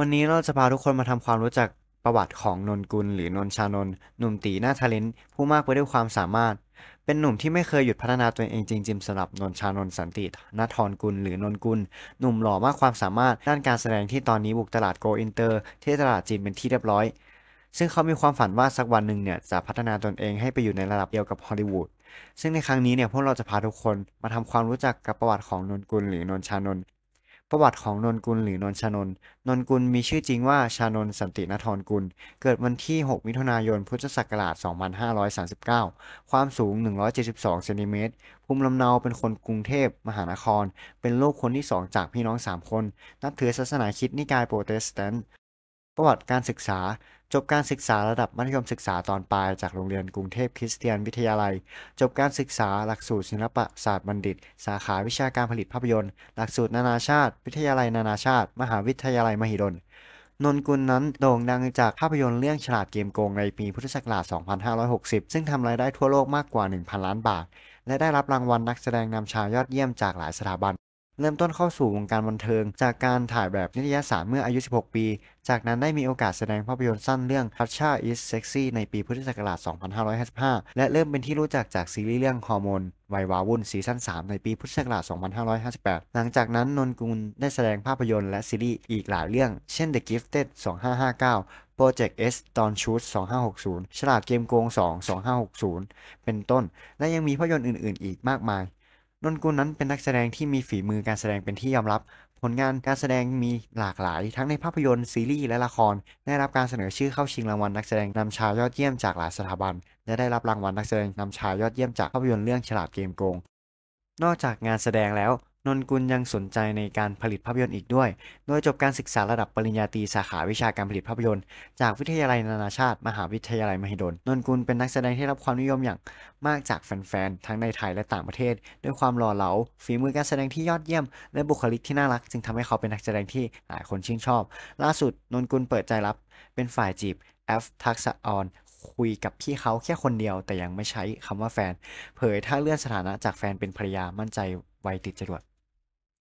วันนี้เราจะพาทุกคนมาทำความรู้จักประวัติของนนกุล หรือนนชานนหนุ่มตีหน้าทะเลนผู้มากไปด้วยความสามารถเป็นหนุ่มที่ไม่เคยหยุดพัฒนาตัวเองจริงๆสำหรับนนชานนสันตินทรกุล หรือนนกุล หนุ่มหล่อมากความสามารถด้านการแสดงที่ตอนนี้บุกตลาดโกอินเตอร์ ที่ตลาดจีนเป็นที่เรียบร้อย ซึ่งเขามีความฝันว่าสักวันหนึ่งเนี่ยจะพัฒนาตนเองให้ไปอยู่ในระดับเดียวกับฮอลลีวูดซึ่งในครั้งนี้เนี่ยพวกเราจะพาทุกคนมาทำความรู้จักกับประวัติ ของนนกุล หรือนนชานนประวัติของนนกุลหรือนนชานนนนกุลมีชื่อจริงว่าชานนสันตินทรกุล เกิดวันที่ 6 มิถุนายน พุทธศักราช 2539 ความสูง 172 เซนติเมตรภูมิลำเนาเป็นคนกรุงเทพมหานคร เป็นลูกคนที่สองจากพี่น้อง 3 คน นับถือศาสนาคิดนิกายโปรเตสแตนต์ประวัติการศึกษาจบการศึกษาระดับมัธยมศึกษาตอนปลายจากโรงเรียนกรุงเทพคริสเตียนวิทยาลัย จบการศึกษา หลักสูตรศิลปศาสตร์บัณฑิต สาขาวิชาการผลิตภาพยนตร์ หลักสูตรนานาชาติ วิทยาลัย นานาชาติ มหาวิทยาลัยมหิดล นนกุลนั้น โด่งดังจากภาพยนตร์เรื่องฉลาดเกมโกงในปีพุทธศักราช 2560 ซึ่งทำรายได้ทั่วโลกมากกว่า 1,000 ล้านบาทและได้รับรางวัลนักแสดงนำชายยอดเยี่ยมจากหลายสถาบันเริ่มต้นเข้าสู่วงการบันเทิงจากการถ่ายแบบนิตยสารเมื่ออายุ 16 ปี จากนั้นได้มีโอกาสแสดงภาพยนตร์สั้นเรื่อง t a t c h a is Sexy ในปีพุทธศักราช 2555 และเริ่มเป็นที่รู้จักจากซีรีส์เรื่องฮอร์โมน วัยวาวุ่นซีซั่น 3 ในปีพุทธศักราช 2558 หลังจากนั้นนนกุลได้แสดงภาพยนตร์และซีรีส์อีกหลายเรื่อง เช่น The Gifted 2559 Project S ตอนชุด2560 ฉลาดเกมโกง 2 2560 เป็นต้น และยังมีภาพยนตร์อื่นๆ อีกมากมายนนกุลนั้นเป็นนักแสดงที่มีฝีมือการแสดงเป็นที่ยอมรับ ผลงานการแสดงมีหลากหลายทั้งในภาพยนตร์ ซีรีส์และละคร ได้รับการเสนอชื่อเข้าชิงรางวัลนักแสดงนำชายยอดเยี่ยมจากหลายสถาบัน และได้รับรางวัลนักแสดงนำชายยอดเยี่ยมจากภาพยนตร์เรื่องฉลาดเกมโกง นอกจากงานแสดงแล้วนนกุลยังสนใจในการผลิตภาพยนตร์อีกด้วย โดยจบการศึกษาระดับปริญญาตรีสาขาวิชาการผลิตภาพยนตร์ จากวิทยาลัยนานาชาติมหาวิทยาลัยมหิดล นนกุลเป็นนักแสดงที่รับความนิยมอย่างมากจากแฟนๆ ทั้งในไทยและต่างประเทศ ด้วยความหล่อเหลาฝีมือการแสดงที่ยอดเยี่ยม และบุคลิกที่น่ารัก จึงทำให้เขาเป็นนักแสดงที่หลายคนชื่นชอบ ล่าสุดนนกุลเปิดใจรับเป็นฝ่ายจีบแอฟทักษะออนคุยกับพี่เขาแค่คนเดียว แต่ยังไม่ใช้คำว่าแฟน เผยถ้าเลื่อนสถานะจากแฟนเป็นภรรยามั่นใจไวติดจรวด